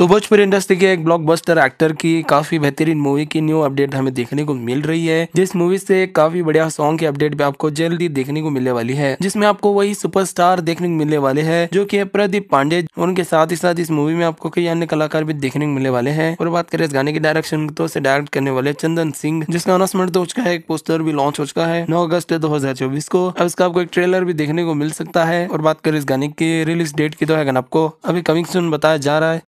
तो भोजपुरी इंडस्ट्री के एक ब्लॉकबस्टर एक्टर की काफी बेहतरीन मूवी की न्यू अपडेट हमें देखने को मिल रही है जिस मूवी से काफी बढ़िया सॉन्ग की अपडेट भी आपको जल्दी देखने को मिलने वाली है जिसमें आपको वही सुपरस्टार देखने को मिलने वाले है जो की प्रदीप पांडे उनके साथ ही साथ इस मूवी में आपको कई अन्य कलाकार भी देखने को मिलने वाले है और बात करें इस गाने के डायरेक्शन तो उसे डायरेक्ट करने वाले चंदन सिंह जिसका अनाउंसमेंट तो हो चुका है एक पोस्टर भी लॉन्च हो चुका है नौ अगस्त दो को अब इसका आपको एक ट्रेलर भी देखने को मिल सकता है और बात करें इस गाने की रिलीज डेट की तो है आपको अभी कमिंग सुन बताया जा रहा है